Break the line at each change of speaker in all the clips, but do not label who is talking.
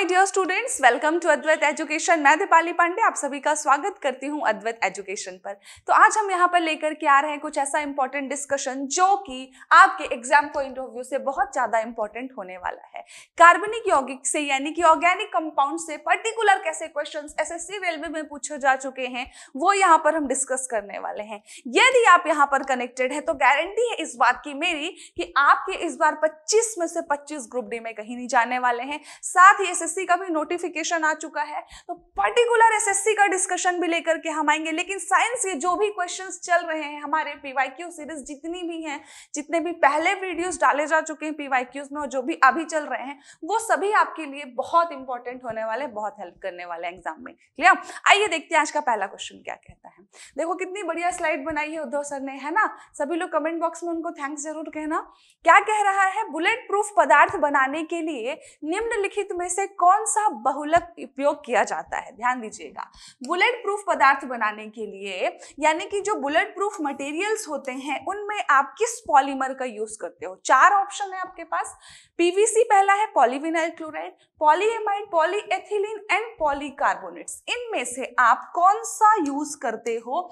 My dear students welcome to Advait education मैं दीपाली पांडे आप सभी का स्वागत करती हूं अद्वैत एजुकेशन पर तो आज हम यहाँ पर लेकर के आ रहे हैं कुछ ऐसा इंपॉर्टेंट डिस्कशन जो कि आपके एग्जाम पॉइंट ऑफ व्यू से बहुत ज़्यादा इंपॉर्टेंट होने वाला है कार्बनिक यौगिक से यानी कि ऑर्गेनिक कंपाउंड से पर्टिकुलर कैसे क्वेश्चन एस रेलवे में पूछे जा चुके हैं वो यहाँ पर हम डिस्कस करने वाले हैं यदि आप यहाँ पर कनेक्टेड है तो गारंटी है इस बात की मेरी कि आपके इस बार पच्चीस में से पच्चीस ग्रुप डी में कहीं नहीं जाने वाले हैं साथ ही एसएससी का भी नोटिफिकेशन आ चुका है तो पर्टिकुलर एसएससी का डिस्कशन भी लेकर के हम आएंगे लेकिन साइंस के जो भी क्वेश्चंस चल रहे हैं हमारे पीवाईक्यू सीरीज जितनी भी हैं जितने भी पहले वीडियोस डाले जा चुके हैं पीवाईक्यूज में और जो भी अभी चल रहे हैं वो सभी आपके लिए बहुत इंपॉर्टेंट होने वाले बहुत हेल्प करने वाले एग्जाम में क्लियर आइए देखते हैं आज का पहला क्वेश्चन क्या कहता है देखो कितनी बढ़िया स्लाइड बनाई है उद्धव सर ने है ना सभी लोग कमेंट बॉक्स में उनको थैंक्स जरूर कहना क्या कह रहा है बुलेट प्रूफ पदार्थ बनाने के लिए निम्नलिखित में से कौन सा बहुलक उपयोग किया जाता है ध्यान दीजिएगा बुलेट प्रूफ पदार्थ बनाने के लिए यानी कि जो बुलेट प्रूफ मटेरियल्स होते हैं उनमें आप किस पॉलीमर का यूज करते हो चार ऑप्शन है आपके पास पीवीसी पहला है polyvinyl chloride polyamide polyethylene and polycarbonates इनमें से आप कौन सा यूज करते हो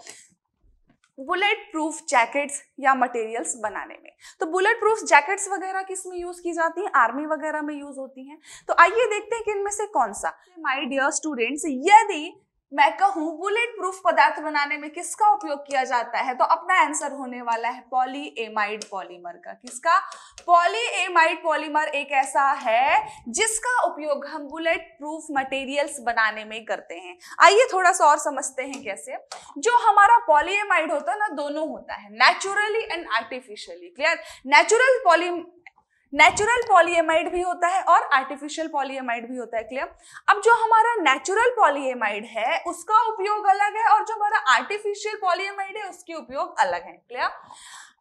बुलेट प्रूफ जैकेट्स या मटेरियल्स बनाने में तो बुलेट प्रूफ जैकेट्स वगैरह किस में यूज की जाती हैं आर्मी वगैरह में यूज होती हैं तो आइए देखते हैं कि इनमें से कौन सा माय डियर स्टूडेंट्स यदि मैं कहूं बुलेट प्रूफ पदार्थ बनाने में किसका उपयोग किया जाता है तो अपना आंसर होने वाला है पॉलीएमाइड पॉलीमर का किसका पॉलीएमाइड पॉलीमर एक ऐसा है जिसका उपयोग हम बुलेट प्रूफ मटेरियल्स बनाने में करते हैं आइए थोड़ा सा और समझते हैं कैसे जो हमारा पॉलीएमाइड होता है ना दोनों होता है naturally and artificially clear natural poly natural polyamide भी होता है और आर्टिफिशियल पॉलीएमाइड भी होता है क्लियर अब जो हमारा नेचुरल पॉलीएमाइड है उसका उपयोग अलग है और जो हमारा आर्टिफिशियल पॉलीएमाइड है उसके उपयोग अलग है क्लियर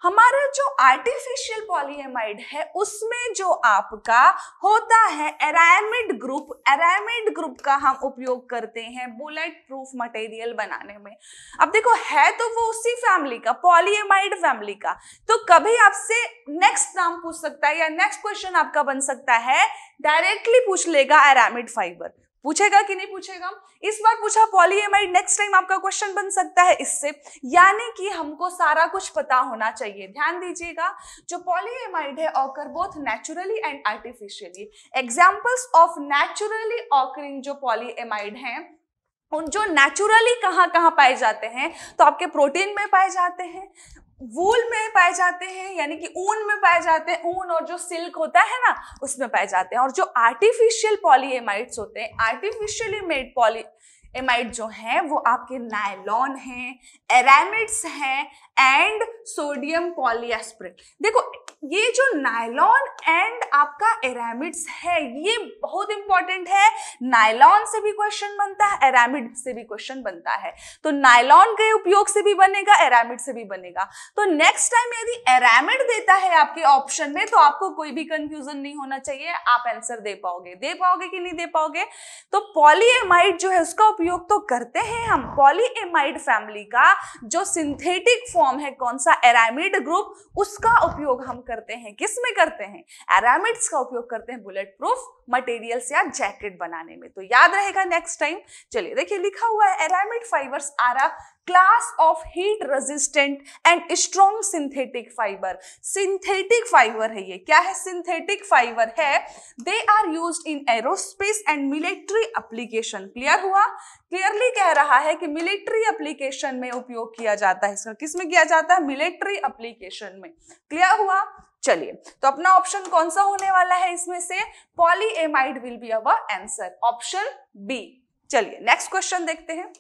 हमारा जो आर्टिफिशियल पॉलीएमाइड है उसमें जो आपका होता है एरामिड ग्रुप एरामिड ग्रुप का हम उपयोग करते हैं बुलेट प्रूफ मटेरियल बनाने में अब देखो है तो वो उसी फैमिली का पॉलीएमाइड फैमिली का तो कभी आपसे नेक्स्ट नाम पूछ सकता है या नेक्स्ट क्वेश्चन आपका बन सकता है डायरेक्टली पूछ लेगा एरामिड फाइबर पूछेगा कि नहीं पूछेगा इस बार पूछा पॉलीएमआई नेक्स्ट टाइम आपका क्वेश्चन बन सकता है इससे यानी कि हमको सारा कुछ पता होना चाहिए ध्यान दीजिएगा जो पॉलीएमाइड है occur both naturally and artificially examples of naturally occurring जो पॉलीएमाइड है उन जो नेचुरली कहाँ कहाँ पाए जाते हैं तो आपके प्रोटीन में पाए जाते हैं वूल में पाए जाते हैं यानी कि ऊन में पाए जाते हैं ऊन और जो सिल्क होता है ना उसमें पाए जाते हैं और जो आर्टिफिशियल पॉलीएमाइड्स होते हैं आर्टिफिशियली मेड पॉली एमाइड जो है वो आपके नायलॉन है एरामिड्स हैं एंड सोडियम पॉलीएस्प्रिन देखो ये जो नायलॉन एंड आपका एरामिड्स है ये बहुत इंपॉर्टेंट है नायलॉन से भी क्वेश्चन बनता है एरामिड से भी क्वेश्चन बनता है तो नायलॉन के उपयोग से भी बनेगा एरामिड से भी बनेगा तो नेक्स्ट टाइम यदि एरामिड देता है आपके ऑप्शन में तो आपको कोई भी कंफ्यूजन नहीं होना चाहिए आप आंसर दे पाओगे दे पाओगे कि नहीं दे पाओगे तो पॉलीएमाइड जो है उसका उपयोग तो करते हैं हम पॉलीएमाइड फैमिली का जो सिंथेटिक फॉर्म है कौन सा एरामिड ग्रुप उसका उपयोग हम करते हैं किस में करते हैं एरामिड्स का उपयोग करते हैं बुलेट प्रूफ मटेरियल्स या जैकेट बनाने में तो याद रहेगा नेक्स्ट टाइम चलिए देखिए लिखा हुआ है aramid fibres are a class of heat resistant and strong synthetic fibre synthetic fibre है ये क्या है सिंथेटिक फाइबर है they are use in aerospace and military application clear हुआ क्लियरली कह रहा है कि मिलिट्री अप्लीकेशन में उपयोग किया जाता है इसका किसमें किया जाता है मिलिट्री अप्लीकेशन में क्लियर हुआ चलिए तो अपना ऑप्शन कौन सा होने वाला है इसमें से polyamide will be our answer option B चलिए नेक्स्ट क्वेश्चन देखते हैं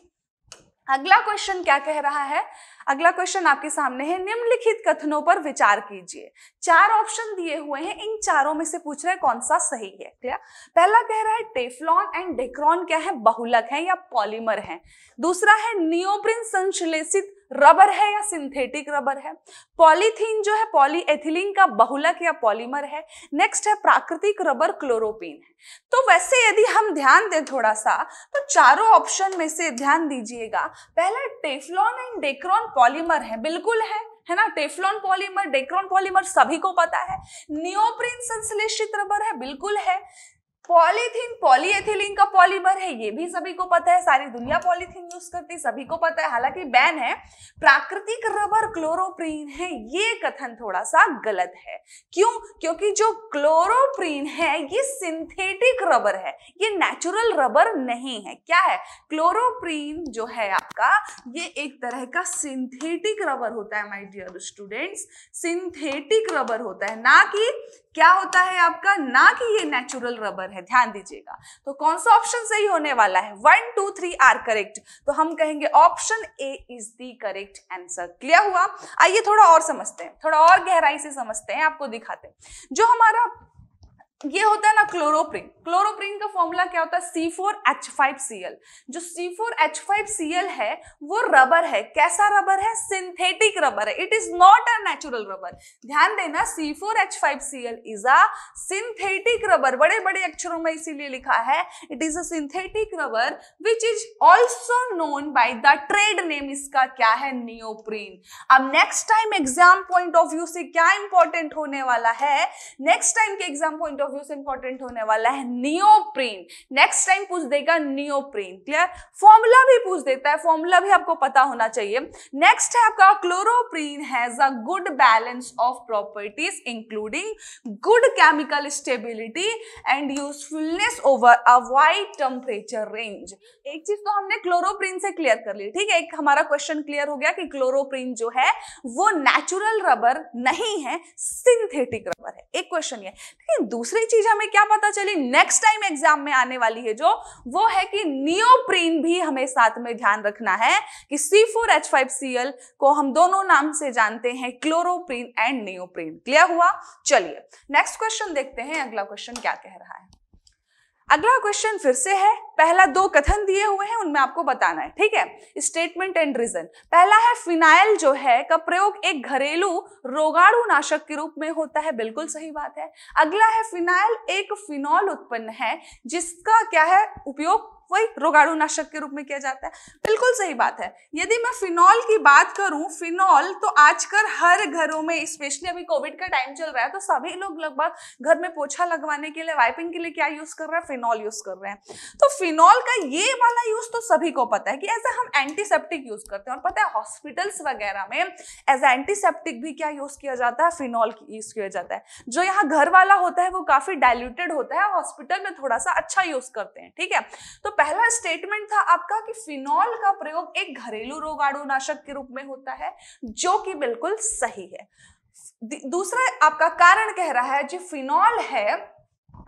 अगला क्वेश्चन क्या कह रहा है अगला क्वेश्चन आपके सामने है निम्नलिखित कथनों पर विचार कीजिए चार ऑप्शन दिए हुए हैं इन चारों में से पूछ रहे हैं कौन सा सही है क्लियर पहला कह रहा है टेफ्लॉन एंड डेक्रॉन क्या है बहुलक है या पॉलीमर है दूसरा है नियोप्रिन संश्लेषित रबर है या सिंथेटिक रबर है पॉलीथीन जो है पॉलीएथिलीन का बहुलक या पॉलीमर है नेक्स्ट है प्राकृतिक रबर क्लोरोपिन है तो वैसे यदि हम ध्यान दें थोड़ा सा तो चारों ऑप्शन में से ध्यान दीजिएगा पहला टेफ्लॉन एंड डेक्रॉन पॉलीमर है बिल्कुल है है ना टेफ्लॉन पॉलीमर डेक्रॉन पॉलीमर सभी को पता है नियोप्रिन संश्लेषित रबर है बिल्कुल है पॉलीथीन पॉलीएथिलीन का पॉलीमर है ये भी सभी को पता है सारी दुनिया पॉलीथीन यूज करती सभी को पता है हालांकि बैन है प्राकृतिक रबर क्लोरोप्रीन है ये कथन थोड़ा सा गलत है क्यों क्योंकि जो क्लोरोप्रीन है ये सिंथेटिक रबर है ये नेचुरल रबर नहीं है क्या है क्लोरोप्रीन जो है आपका ये एक तरह का सिंथेटिक रबर होता है my dear students synthetic rubber होता है ना कि क्या होता है आपका ना कि ये नेचुरल रबर है ध्यान दीजिएगा तो कौन सा ऑप्शन सही होने वाला है one two three are correct तो हम कहेंगे option A is the correct answer clear हुआ आइए थोड़ा और समझते हैं थोड़ा और गहराई से समझते हैं आपको दिखाते हैं जो हमारा ये होता है ना क्लोरोप्रिन क्लोरोप्रिन का फॉर्मूला क्या होता है C four H five C L जो सी फोर एच फाइव है वो रबर है कैसा रबर है सिंथेटिक रबर है it is not a natural rubber ध्यान देना C four H five C L is a synthetic rubber बड़े बड़े अक्षरों में इसीलिए लिखा है it is a synthetic rubber which is also known by the trade name इसका क्या है नियोप्रीन अब next time exam point of view से क्या इंपॉर्टेंट होने वाला है नेक्स्ट टाइम के exam point of use important होने वाला है नियोप्रीन नेक्स्ट टाइम पूछ देगा नियोप्रीन क्लियर फॉर्मूला भी पूछ देता है फॉर्मूला भी आपको पता होना चाहिए नेक्स्ट है आपका chloroprene has a good balance of properties including good chemical stability and usefulness over a wide temperature range एक चीज तो हमने क्लोरोप्रीन से क्लियर कर ली ठीक है एक हमारा क्वेश्चन क्लियर हो गया कि क्लोरोप्रीन जो है वो नेचुरल रबर नहीं है सिंथेटिक रबर है एक क्वेश्चन ये ठीक है दूसरे दूसरी चीज हमें क्या पता चली नेक्स्ट टाइम एग्जाम में आने वाली है जो वो है कि नियोप्रीन भी हमें साथ में ध्यान रखना है कि C four H five C L को हम दोनों नाम से जानते हैं क्लोरोप्रीन एंड नियोप्रीन क्लियर हुआ चलिए नेक्स्ट क्वेश्चन देखते हैं अगला क्वेश्चन क्या कह रहा है अगला क्वेश्चन फिर से है पहला दो कथन दिए हुए हैं उनमें आपको बताना है ठीक है स्टेटमेंट एंड रीजन पहला है फिनाइल जो है का प्रयोग एक घरेलू रोगाणु नाशक के रूप में होता है बिल्कुल सही बात है अगला है फिनाइल एक फिनॉल उत्पन्न है जिसका क्या है उपयोग वही रोगाणुनाशक के रूप में किया जाता है बिल्कुल सही बात है यदि मैं फिनॉल की बात करूं फिनॉल तो आजकल हर घरों में स्पेशली अभी कोविड का टाइम चल रहा है तो सभी लोग लगभग घर में पोछा लगवाने के लिए वाइपिंग के लिए क्या यूज कर रहे हैं फिनॉल यूज कर रहे हैं तो फिनॉल का ये वाला यूज तो सभी को पता है कि एज हम एंटीसेप्टिक यूज करते हैं और पता है हॉस्पिटल्स वगैरह में एज एंटीसेप्टिक भी क्या यूज किया जाता है फिनॉल यूज किया जाता है जो यहाँ घर वाला होता है वो काफी डायल्यूटेड होता है हॉस्पिटल में थोड़ा सा अच्छा यूज करते हैं ठीक है तो पहला स्टेटमेंट था आपका कि फिनॉल का प्रयोग एक घरेलू रोगाणुनाशक के रूप में होता है जो कि बिल्कुल सही है दूसरा आपका कारण कह रहा है जो फिनॉल है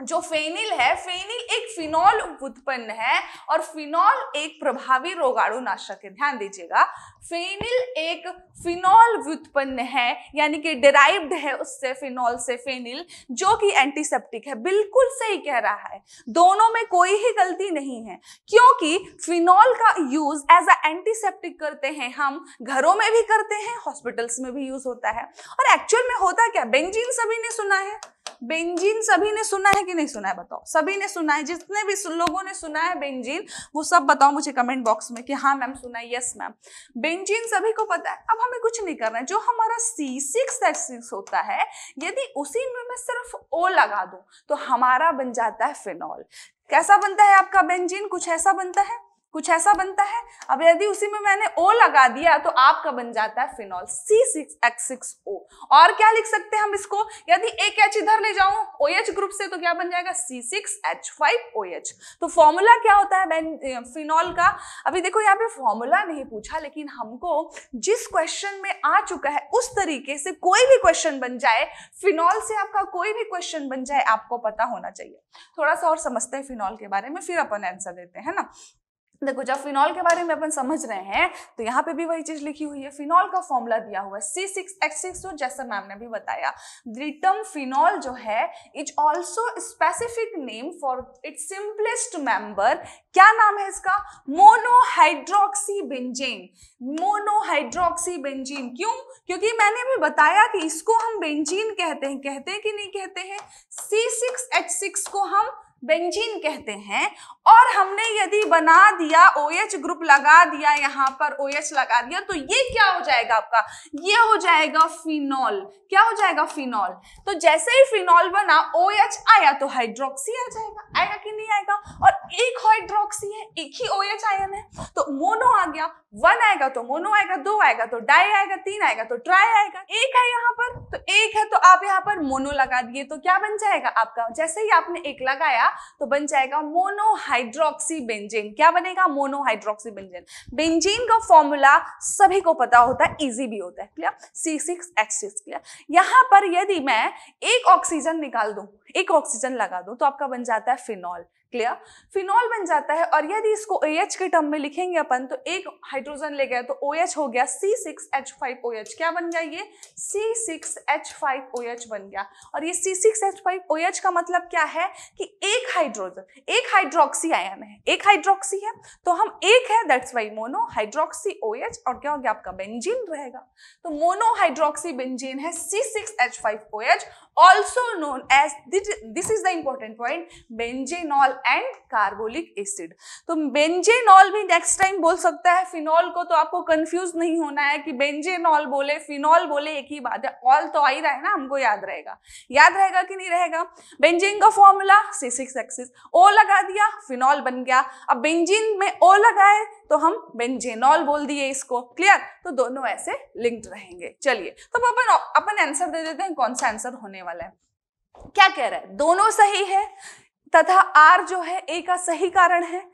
जो फेनिल है फेनिल एक फिनॉल उत्पन्न है और फिनॉल एक प्रभावी रोगाणु नाशक है ध्यान दीजिएगा फेनिल एक फिनॉल व्युत्पन्न है यानी कि डिराइव्ड है उससे फिनॉल से फेनिल जो कि एंटीसेप्टिक है बिल्कुल सही कह रहा है दोनों में कोई ही गलती नहीं है क्योंकि फिनॉल का यूज एज अ एंटीसेप्टिक करते हैं हम घरों में भी करते हैं हॉस्पिटल्स में भी यूज होता है और एक्चुअल में होता क्या बेंजीन सभी ने सुना है बेंजीन सभी ने सुना है कि नहीं सुना है बताओ सभी ने सुना है जितने भी लोगों ने सुना है बेंजीन वो सब बताओ मुझे कमेंट बॉक्स में कि हाँ मैम सुना है यस मैम बेंजीन सभी को पता है अब हमें कुछ नहीं करना है जो हमारा सी सिक्स सिक्स होता है यदि उसी में मैं सिर्फ ओ लगा दू तो हमारा बन जाता है फिनॉल कैसा बनता है आपका बेंजीन कुछ ऐसा बनता है कुछ ऐसा बनता है अब यदि उसी में मैंने ओ लगा दिया तो आपका बन जाता है phenol C six X six O और क्या लिख सकते हैं हम इसको यदि एक एच इधर ले जाऊं ओ एच ग्रुप से तो क्या बन जाएगा C six H five O H तो फॉर्मूला क्या होता है फिनॉल का अभी देखो यहाँ पे फॉर्मूला नहीं पूछा लेकिन हमको जिस क्वेश्चन में आ चुका है उस तरीके से कोई भी क्वेश्चन बन जाए फिनॉल से आपका कोई भी क्वेश्चन बन जाए आपको पता होना चाहिए थोड़ा सा और समझते हैं फिनॉल के बारे में फिर अपन आंसर देते हैं ना देखो जब फिनॉल के बारे में अपन समझ रहे हैं तो यहाँ पे भी वही चीज लिखी हुई है फिनॉल का फॉर्मूला दिया हुआ है सी सिक्स एच जैसा मैम ने भी बताया द्रिटम फिनॉल जो है is also specific name for its simplest member क्या नाम है इसका मोनोहाइड्रोक्सी बेंजीन मोनोहाइड्रोक्सी बेंजीन क्यों क्योंकि मैंने भी बताया कि इसको हम बेंजीन कहते हैं कहते हैं कि नहीं कहते हैं सी को हम बेंजीन कहते हैं और हमने यदि बना दिया ओ एच ग्रुप लगा दिया यहाँ पर ओ एच लगा दिया तो ये क्या हो जाएगा आपका ये हो जाएगा फिनॉल क्या हो जाएगा फिनॉल तो जैसे ही फिनॉल बना ओ एच आया तो हाइड्रोक्सी आ जाएगा आएगा कि नहीं आएगा और एक हाइड्रोक्सी है एक ही ओ एच आयन है तो मोनो आ गया वन आएगा तो मोनो आएगा दो आएगा तो डाई आएगा तीन आएगा तो ट्राई आएगा एक है यहाँ पर तो एक है तो आप यहाँ पर मोनो लगा दिए तो क्या बन जाएगा आपका जैसे ही आपने एक लगाया तो बन जाएगा मोनोहाइड्रोक्सी बेंजिन क्या बनेगा मोनोहाइड्रोक्सी बेंजिन बेंजिन का फॉर्मूला सभी को पता होता है इजी भी होता है clear C six H six clear यहां पर यदि मैं एक ऑक्सीजन निकाल दू एक ऑक्सीजन लगा दू तो आपका बन जाता है फिनॉल क्लियर फिनॉल बन जाता है और यदि इसको ओ OH के टर्म में लिखेंगे अपन तो एक हाइड्रोजन ले गया तो ओ OH हो गया C six H five O H क्या बन गया ये C six H five O H बन गया और ये C six H five O H का मतलब क्या है कि एक हाइड्रोजन एक हाइड्रोक्सी आयन है एक हाइड्रोक्सी है तो हम एक है that's why mono hydroxy O H और क्या हो गया आपका बेंजीन रहेगा तो मोनो हाइड्रोक्सी बेंजीन है C six H five O H also known as this is the important point benzenol and carbolic acid तो बेंजेनॉल भी नेक्स्ट टाइम बोल सकता है फिनॉल को तो आपको कंफ्यूज नहीं होना है कि बेंजेनॉल बोले फिनॉल बोले एक ही बात है ऑल तो आ ही रहा है ना हमको याद रहेगा याद रहेगा कि नहीं रहेगा बेंजिन का फॉर्मूला सी सिक्स एक्सिस ओ लगा दिया फिनॉल बन गया अब बेंजिन में ओ लगाए तो हम बेंजेनॉल बोल दिए इसको क्लियर तो दोनों ऐसे लिंक्ड रहेंगे चलिए तो अपन अपन आंसर दे देते हैं कौन सा आंसर होने वाला है क्या कह रहा है दोनों सही है तथा आर जो है ए का सही कारण है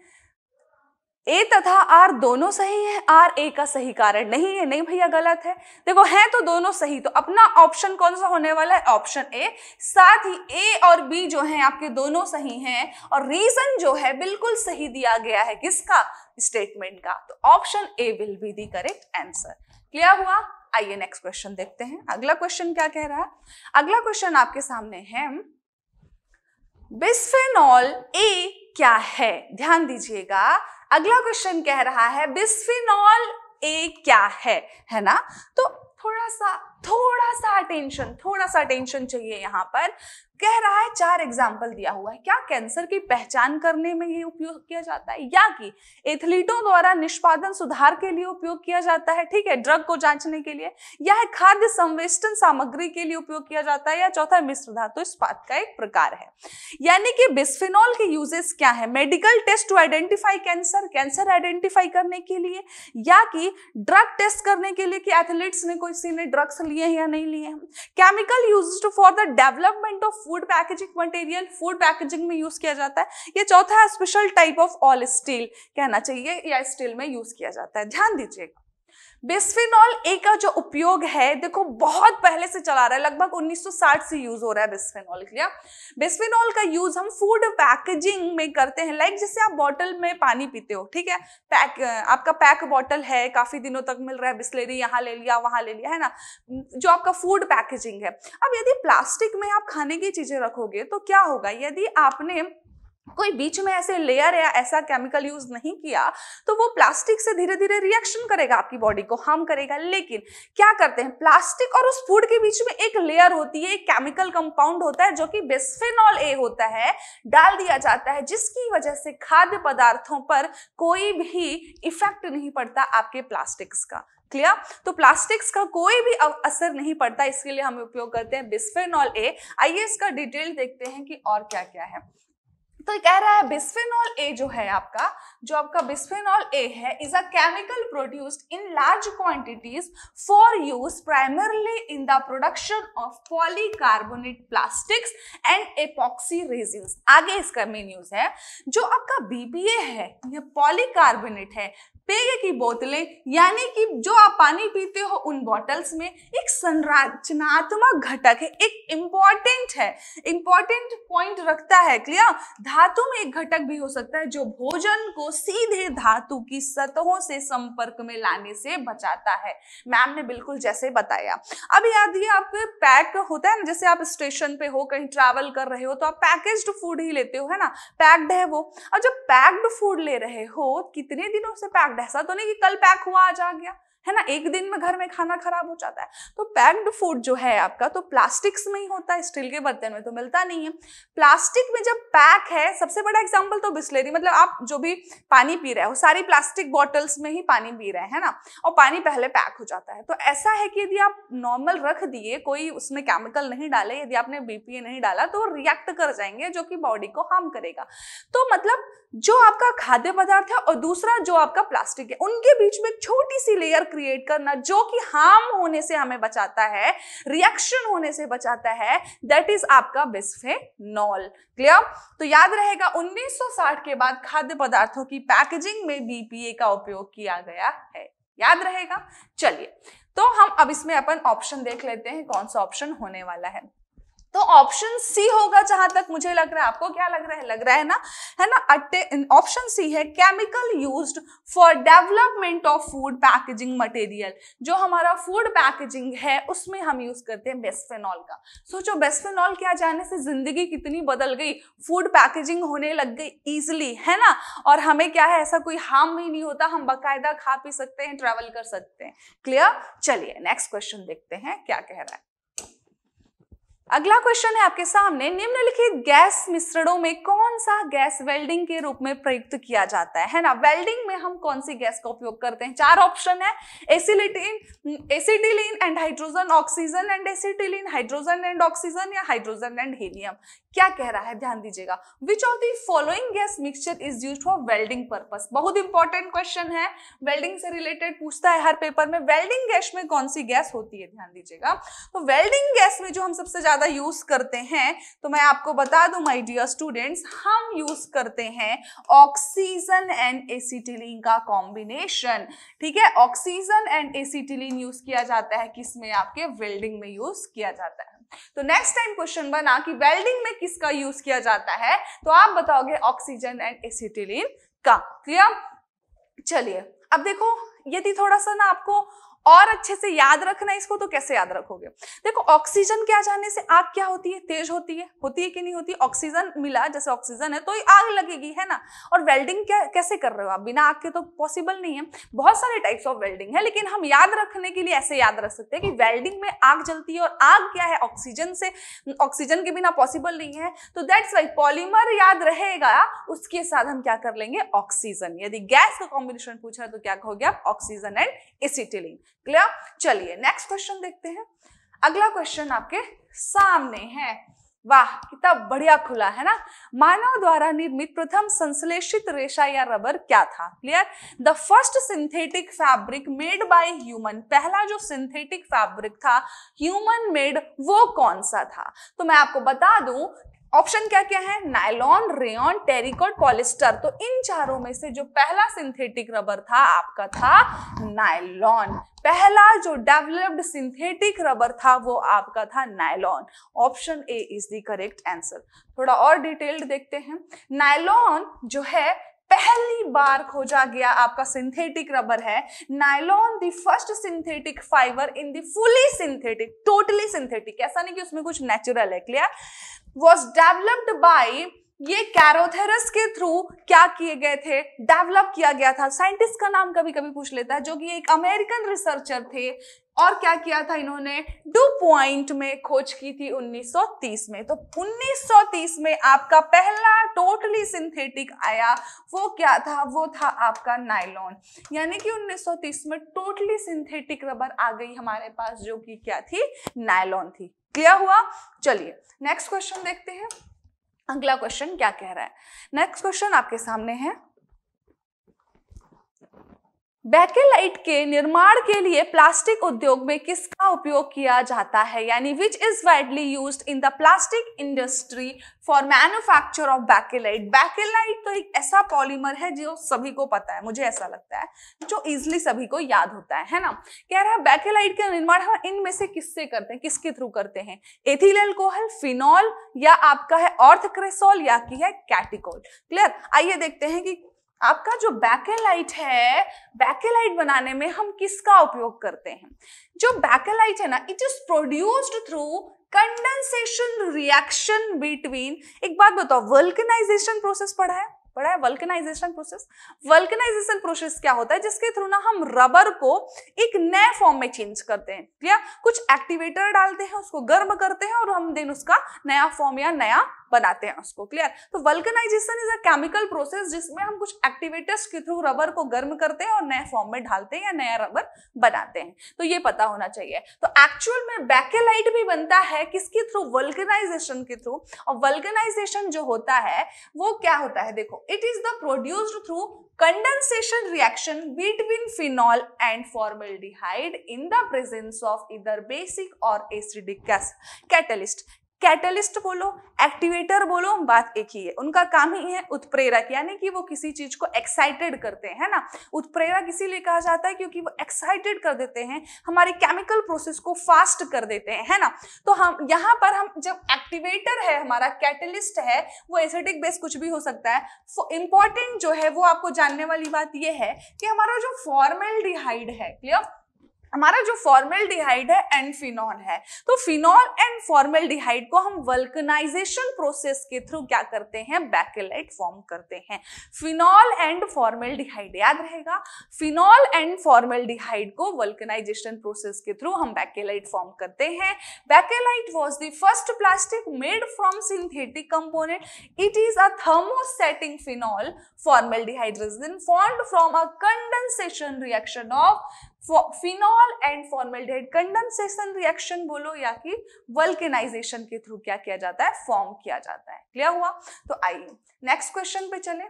ए तथा आर दोनों सही है आर ए का सही कारण नहीं है नहीं भैया गलत है देखो है तो दोनों सही तो अपना ऑप्शन कौन सा होने वाला है ऑप्शन ए साथ ही ए और बी जो है आपके दोनों सही हैं और रीजन जो है बिल्कुल सही दिया गया है किसका स्टेटमेंट का तो option A will be the correct answer clear हुआ आइए नेक्स्ट क्वेश्चन देखते हैं अगला क्वेश्चन क्या कह रहा है अगला क्वेश्चन आपके सामने है बिस्फेनॉल ए क्या है ध्यान दीजिएगा अगला क्वेश्चन कह रहा है बिस्फेनॉल ए क्या है है ना तो थोड़ा सा थोड़ा सा अटेंशन थोड़ा सा अटेंशन चाहिए यहाँ पर कह रहा है चार एग्जाम्पल दिया हुआ है क्या कैंसर की पहचान करने में ये उपयोग किया जाता है या कि एथलीटों द्वारा निष्पादन सुधार के लिए उपयोग किया जाता है ठीक है ड्रग को जांचने के लिए या खाद्य संवेष्टन सामग्री के लिए उपयोग किया जाता है या चौथा मिश्र धातु तो इस्पात का एक प्रकार है यानी कि बिस्फिनॉल के यूजेस क्या है medical test to identify cancer cancer identify करने के लिए या कि ड्रग टेस्ट करने के लिए कि एथलीट्स ने कोई सी ने ड्रग्स लिए लिए हैं या नहीं लिए हैं chemical use for the development of food packaging material food packaging में यूज किया जाता है ये चौथा है special type of all steel कहना चाहिए या स्टील में यूज किया जाता है ध्यान दीजिएगा बिस्फिनॉल ए का जो उपयोग है देखो बहुत पहले से चला रहा है लगभग 1960 से यूज हो रहा है बिस्फिनॉल क्लियर बिस्फिनॉल का यूज हम फूड पैकेजिंग में करते हैं लाइक जैसे आप बॉटल में पानी पीते हो ठीक है पैक आपका पैक बॉटल है काफी दिनों तक मिल रहा है बिस्लेरी यहाँ ले लिया वहां ले लिया है ना जो आपका फूड पैकेजिंग है अब यदि प्लास्टिक में आप खाने की चीजें रखोगे तो क्या होगा यदि आपने कोई बीच में ऐसे लेयर या ऐसा केमिकल यूज नहीं किया तो वो प्लास्टिक से धीरे धीरे रिएक्शन करेगा आपकी बॉडी को हार्म करेगा लेकिन क्या करते हैं प्लास्टिक और उस फूड के बीच में एक लेयर होती है एक केमिकल कंपाउंड होता है जो कि बिस्फेनॉल ए होता है डाल दिया जाता है जिसकी वजह से खाद्य पदार्थों पर कोई भी इफेक्ट नहीं पड़ता आपके प्लास्टिक्स का क्लियर तो प्लास्टिक्स का कोई भी असर नहीं पड़ता इसके लिए हम उपयोग करते हैं बिस्फेनॉल ए आइए इसका डिटेल देखते हैं कि और क्या क्या है तो ये कह रहा है बिस्फेनॉल ए जो है आपका जो आपका बिस्फेनॉल ए है is a chemical produced in large quantities for use primarily in the production of polycarbonate plastics and epoxy resin आगे इसका मेन यूज है जो आपका बीबीए है यह पॉलीकार्बोनेट है पेय की बोतलें यानी कि जो आप पानी पीते हो उन बॉटल्स में एक संरचनात्मक घटक है एक इम्पॉर्टेंट है इम्पॉर्टेंट पॉइंट रखता है क्लियर धातु में एक घटक भी हो सकता है जो भोजन को सीधे धातु की सतहों से संपर्क में लाने से बचाता है मैम ने बिल्कुल जैसे बताया अब याद ये आप पैक होता है ना जैसे आप स्टेशन पे हो कहीं ट्रैवल कर रहे हो तो आप पैकेज्ड फूड ही लेते हो है ना पैक्ड है वो और जब पैक्ड फूड ले रहे हो कितने दिनों से पैक्ड ऐसा तो नहीं कि कल पैक हुआ आज आ गया है ना एक दिन में घर में खाना खराब हो जाता है तो पैक्ड फूड जो है आपका तो प्लास्टिक्स में ही होता है स्टील के बर्तन में तो मिलता नहीं है प्लास्टिक में जब पैक है सबसे बड़ा एग्जाम्पल तो बिस्लेरी मतलब आप जो भी पानी पी रहे हो सारी प्लास्टिक बॉटल्स में ही पानी पी रहे हैं ना और पानी पहले पैक हो जाता है तो ऐसा है कि यदि आप नॉर्मल रख दिए कोई उसमें केमिकल नहीं डाले यदि आपने बीपीए नहीं डाला तो वो रिएक्ट कर जाएंगे जो कि बॉडी को हार्म करेगा तो मतलब जो आपका खाद्य पदार्थ है और दूसरा जो आपका प्लास्टिक है उनके बीच में एक छोटी सी लेयर क्रिएट करना जो कि हार्म होने से हमें बचाता है रिएक्शन होने से बचाता है दैट इज आपका बिस्फेनॉल क्लियर तो याद रहेगा 1960 के बाद खाद्य पदार्थों की पैकेजिंग में बीपीए का उपयोग किया गया है याद रहेगा चलिए तो हम अब इसमें अपन ऑप्शन देख लेते हैं कौन सा ऑप्शन होने वाला है तो ऑप्शन सी होगा जहां तक मुझे लग रहा है आपको क्या लग रहा है लग रहा है ना है ना ऑप्शन सी है chemical used for development of food packaging material जो हमारा फूड पैकेजिंग है उसमें हम यूज करते हैं बेस्फेनॉल का सोचो बेस्फेनॉल क्या जाने से जिंदगी कितनी बदल गई फूड पैकेजिंग होने लग गई ईजिली है ना और हमें क्या है ऐसा कोई हार्म भी नहीं होता हम बाकायदा खा पी सकते हैं ट्रेवल कर सकते हैं क्लियर चलिए नेक्स्ट क्वेश्चन देखते हैं क्या कह रहा है अगला क्वेश्चन है आपके सामने निम्नलिखित गैस मिश्रणों में कौन सा गैस वेल्डिंग के रूप में प्रयुक्त किया जाता है है ना वेल्डिंग में हम कौन सी गैस का उपयोग करते हैं चार ऑप्शन है acetylene acetylene and hydrogen oxygen and acetylene hydrogen and oxygen या हाइड्रोजन एंड हीलियम क्या कह रहा है ध्यान दीजिएगा which of the following gas mixture is use for welding purpose बहुत इंपॉर्टेंट क्वेश्चन है वेल्डिंग से रिलेटेड पूछता है हर पेपर में वेल्डिंग गैस में कौन सी गैस होती है ध्यान दीजिएगा तो वेल्डिंग गैस में जो हम सबसे ज्यादा यूज करते हैं तो मैं आपको बता दूं माई डियर स्टूडेंट्स हम यूज करते हैं ऑक्सीजन एंड एसिटिलीन का कॉम्बिनेशन ठीक है ऑक्सीजन एंड एसिटिलीन यूज किया जाता है किसमें आपके वेल्डिंग में यूज किया जाता है तो नेक्स्ट टाइम क्वेश्चन बना कि वेल्डिंग में किसका यूज किया जाता है तो आप बताओगे ऑक्सीजन एंड एसिटिलीन का क्लियर चलिए अब देखो यदि थोड़ा सा ना आपको और अच्छे से याद रखना इसको तो कैसे याद रखोगे देखो ऑक्सीजन के आ जाने से आग क्या होती है तेज होती है होती है कि नहीं होती ऑक्सीजन मिला जैसे ऑक्सीजन है तो आग लगेगी है ना और वेल्डिंग क्या कैसे कर रहे हो आप बिना आग के तो पॉसिबल नहीं है बहुत सारे टाइप्स ऑफ वेल्डिंग है लेकिन हम याद रखने के लिए ऐसे याद रख सकते हैं कि वेल्डिंग में आग जलती है और आग क्या है ऑक्सीजन से ऑक्सीजन के बिना पॉसिबल नहीं है तो दैट्स वाई पॉलीमर याद रहेगा उसके साथ हम क्या कर लेंगे ऑक्सीजन यदि गैस का कॉम्बिनेशन पूछा तो क्या कहोगे आप ऑक्सीजन एंड एसिटिलिन क्लियर चलिए नेक्स्ट क्वेश्चन देखते हैं अगला क्वेश्चन आपके सामने है वाह कितना बढ़िया खुला है ना मानव द्वारा निर्मित प्रथम संश्लेषित रेशा या रबर क्या था clear the first synthetic fabric made by human पहला जो सिंथेटिक फैब्रिक था ह्यूमन मेड वो कौन सा था तो मैं आपको बता दूं ऑप्शन क्या क्या है नायलॉन रेन टेरिकॉट पॉलिस्टर तो इन चारों में से जो पहला सिंथेटिक रबर था आपका था नायलॉन पहला जो डेवलप्ड सिंथेटिक रबर था वो आपका था nylon option A is the correct answer थोड़ा और डिटेल्ड देखते हैं नायलॉन जो है पहली बार खोजा गया आपका सिंथेटिक रबर है nylon the first synthetic fibre in the fully synthetic totally synthetic ऐसा नहीं कि उसमें कुछ नेचुरल है क्लियर वॉज डेवलप्ड बाई ये कैरोथेरस के थ्रू क्या किए गए थे डेवलप किया गया था साइंटिस्ट का नाम कभी कभी पूछ लेता है जो कि एक अमेरिकन रिसर्चर थे और क्या किया था इन्होंने डू पॉइंट में खोज की थी 1930 में तो 1930 में आपका पहला टोटली सिंथेटिक आया वो क्या था वो था आपका नाइलॉन यानी कि 1930 में टोटली सिंथेटिक रबर आ गई हमारे पास जो कि क्या थी नाइलॉन थी क्लियर हुआ चलिए नेक्स्ट क्वेश्चन देखते हैं अगला क्वेश्चन क्या कह रहा है नेक्स्ट क्वेश्चन आपके सामने है बैकेलाइट के निर्माण के लिए प्लास्टिक उद्योग में किसका उपयोग किया जाता है यानी which is widely use in the plastic industry for manufacture of bakelite bakelite तो एक ऐसा पॉलीमर है जो सभी को पता है मुझे ऐसा लगता है जो इजिली सभी को याद होता है है ना कह रहा है बैकेलाइट का निर्माण हम इनमें से किससे करते हैं किसके थ्रू करते हैं एथिल एल्कोहल फिनॉल या आपका है ऑर्थक्रेसोल या की है कैटिकोल क्लियर आइए देखते हैं कि आपका जो बैकेलाइट है बैकेलाइट बनाने में हम किसका उपयोग करते हैं जो बैकेलाइट है ना it is produced through condensation reaction between एक बात बताओ वर्कनाइजेशन प्रोसेस पढ़ा है पढ़ा है वल्कनाइजेशन प्रोसेस वल्कनाइजेशन प्रोसेस क्या होता है जिसके थ्रू ना हम रबर को एक नए फॉर्म में चेंज करते हैं क्लियर कुछ एक्टिवेटर डालते हैं उसको गर्म करते हैं और हम देन उसका नया फॉर्म या नया बनाते हैं उसको क्लियर तो vulcanization is a chemical process जिसमें हम कुछ एक्टिवेटर्स के थ्रू रबर को गर्म करते हैं और नए फॉर्म में ढालते हैं या नया रबर बनाते हैं तो ये पता होना चाहिए तो एक्चुअल में बैकेलाइट भी बनता है किसके थ्रू वल्कनाइजेशन के थ्रू और वल्कनाइजेशन जो होता है वो क्या होता है देखो it is the produced through condensation reaction between phenol and formaldehyde in the presence of either basic or acidic gas catalyst. Catalyst बोलो एक्टिवेटर बोलो बात एक ही है उनका काम ही है उत्प्रेरक यानी कि वो किसी चीज को एक्साइटेड करते हैं ना उत्प्रेरक इसीलिए कहा जाता है क्योंकि वो एक्साइटेड कर देते हैं हमारे केमिकल प्रोसेस को फास्ट कर देते हैं है ना तो हम यहाँ पर हम जब एक्टिवेटर है हमारा कैटलिस्ट है वो एसिडिक बेस कुछ भी हो सकता है इंपॉर्टेंट जो है वो आपको जानने वाली बात यह है कि हमारा जो फॉर्मेल है क्लियर हमारा जो फॉर्मल डिहाइड है एंड फिनॉल है तो फिनॉल एंड फॉर्मल डिहाइड को हम वल्कनाइजेशन प्रोसेस के थ्रू क्या करते हैं बैकेलाइट फॉर्म करते हैं फिनॉल एंड फॉर्मल डिहाइड याद रहेगा फिनॉल एंड फॉर्मल डिहाइड को वल्कनाइजेशन प्रोसेस के थ्रू हम बैकेलाइट फॉर्म करते हैं bakelite was the first plastic made from synthetic component it is a thermosetting phenol formaldehyde form from a a reaction of phenol and formaldehyde condensation reaction बोलो या कि vulcanisation के through क्या किया जाता है फॉर्म किया जाता है क्लियर हुआ तो आइए नेक्स्ट क्वेश्चन पे चले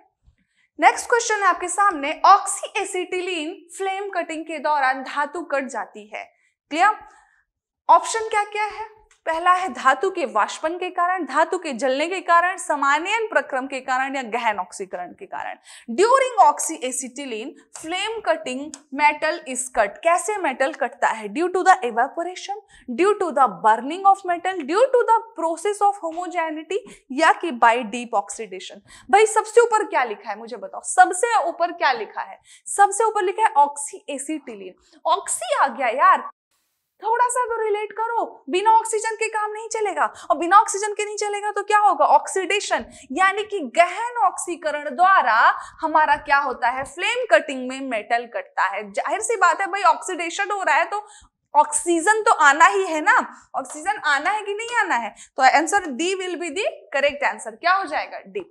नेक्स्ट क्वेश्चन है आपके सामने ऑक्सी एसिटिलीन फ्लेम कटिंग के दौरान धातु कट जाती है क्लियर ऑप्शन क्या क्या है पहला है धातु के वाष्पन के कारण धातु के जलने के कारण सामान्य प्रक्रम के कारण या गहन ऑक्सीकरण के कारण during oxy acetylene flame cutting metal is cut कैसे मेटल कटता है due to the evaporation due to the burning of metal due to the process of homogeneity या कि बाय डीप ऑक्सीडेशन भाई सबसे ऊपर क्या लिखा है मुझे बताओ सबसे ऊपर क्या लिखा है सबसे ऊपर लिखा है ऑक्सी एसिटिलीन ऑक्सी आ गया यार थोड़ा सा तो रिलेट करो बिना ऑक्सीजन के काम नहीं चलेगा और बिना ऑक्सीजन के नहीं चलेगा तो क्या होगा ऑक्सीडेशन यानी कि गहन ऑक्सीकरण द्वारा हमारा क्या होता है फ्लेम कटिंग में मेटल कटता है जाहिर सी बात है भाई ऑक्सीडेशन हो रहा है तो ऑक्सीजन तो आना ही है ना ऑक्सीजन आना है कि नहीं आना है तो answer D will be the correct answer क्या हो जाएगा डी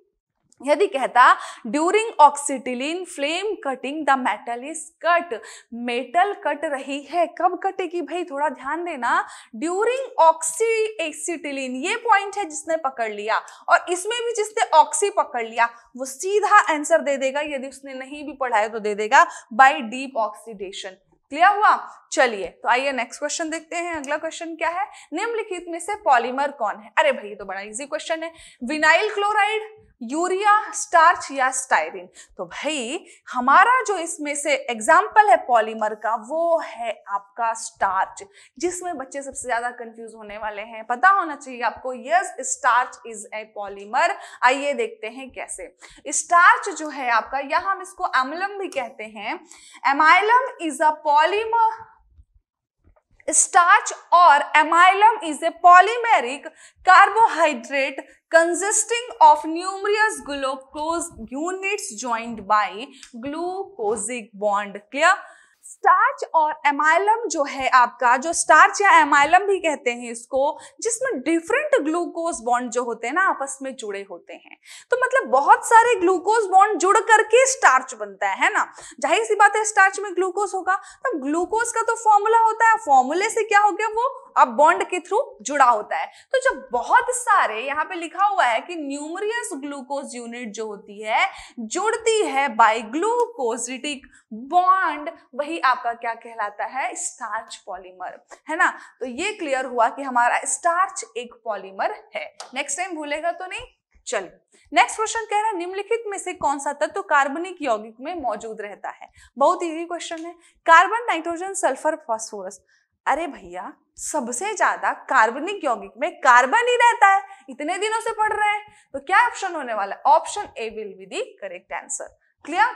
यदि कहता during oxyacetylene flame cutting the metal is cut metal cut रही है कब कटेगी भाई थोड़ा ध्यान देना ड्यूरिंग ऑक्सी एक्सीटिलीन ये पॉइंट है जिसने पकड़ लिया और इसमें भी जिसने ऑक्सी पकड़ लिया वो सीधा आंसर दे देगा यदि उसने नहीं भी पढ़ाया तो दे देगा बाय डीप ऑक्सीडेशन क्लियर हुआ चलिए तो आइए नेक्स्ट क्वेश्चन देखते हैं अगला क्वेश्चन क्या है निम्नलिखित में से पॉलीमर कौन है अरे भाई ये तो बड़ा इजी क्वेश्चन है विनाइल क्लोराइड यूरिया स्टार्च या स्टाइरिन तो भाई हमारा जो इसमें से एग्जाम्पल है पॉलीमर का वो है आपका स्टार्च जिसमें बच्चे सबसे ज्यादा कंफ्यूज होने वाले हैं पता होना चाहिए आपको yes starch is a polymer आइए देखते हैं कैसे स्टार्च जो है आपका या हम इसको एमलम भी कहते हैं amylum is a polymer Starch or amylum is a polymeric carbohydrate consisting of numerous glucose units joined by glucosic bond. Clear? Starch और एमाइलम जो है आपका जो स्टार्च या एमाइलम भी कहते हैं इसको जिसमें डिफरेंट ग्लूकोज बॉन्ड जो होते हैं ना आपस में जुड़े होते हैं तो मतलब बहुत सारे ग्लूकोज बॉन्ड जुड़ करके स्टार्च बनता है, है ना जाहिर सी बात है स्टार्च में ग्लूकोज होगा तो ग्लूकोज का तो फॉर्मूला होता है फॉर्मूले से क्या हो गया वो अब बॉन्ड के थ्रू जुड़ा होता है तो जब बहुत सारे यहाँ पे लिखा हुआ है कि न्यूमरियस ग्लूकोज यूनिट जो होती है जुड़ती है बाय ग्लूकोजिटिक बॉन्ड वही आपका क्या कहलाता है स्टार्च पॉलीमर है ना तो ये क्लियर हुआ कि हमारा स्टार्च एक पॉलीमर है नेक्स्ट टाइम भूलेगा तो नहीं चलो नेक्स्ट क्वेश्चन कह रहा है निम्नलिखित में से कौन सा तत्व तो कार्बनिक यौगिक में मौजूद रहता है बहुत इजी क्वेश्चन है कार्बन नाइट्रोजन सल्फर फॉस्फोरस अरे भैया सबसे ज्यादा कार्बनिक यौगिक में कार्बन ही रहता है इतने दिनों से पढ़ रहे हैं तो क्या ऑप्शन होने वाला है option A will be the correct answer clear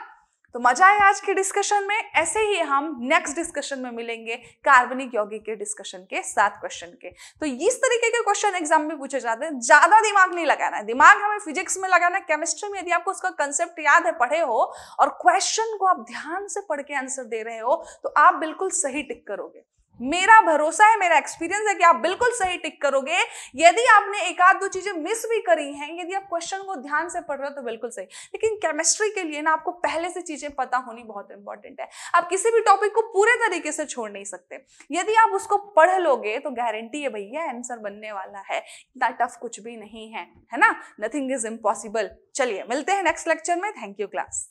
तो मजा आया आज के डिस्कशन में ऐसे ही हम नेक्स्ट डिस्कशन में मिलेंगे कार्बनिक यौगिक के डिस्कशन के साथ क्वेश्चन के तो इस तरीके के क्वेश्चन एग्जाम में पूछे जाते हैं ज्यादा दिमाग नहीं लगाना है दिमाग हमें फिजिक्स में लगाना है केमिस्ट्री में यदि आपको उसका कंसेप्ट याद है पढ़े हो और क्वेश्चन को आप ध्यान से पढ़ के आंसर दे रहे हो तो आप बिल्कुल सही टिक करोगे मेरा भरोसा है मेरा एक्सपीरियंस है कि आप बिल्कुल सही टिक करोगे यदि आपने एक आध दो चीजें मिस भी करी हैं यदि आप क्वेश्चन को ध्यान से पढ़ रहे हो तो बिल्कुल सही लेकिन केमिस्ट्री के लिए ना आपको पहले से चीजें पता होनी बहुत इंपॉर्टेंट है आप किसी भी टॉपिक को पूरे तरीके से छोड़ नहीं सकते यदि आप उसको पढ़ लोगे तो गारंटी है भैया आंसर बनने वाला है इतना टफ कुछ भी नहीं है है ना नथिंग इज इम्पॉसिबल चलिए मिलते हैं नेक्स्ट लेक्चर में थैंक यू क्लास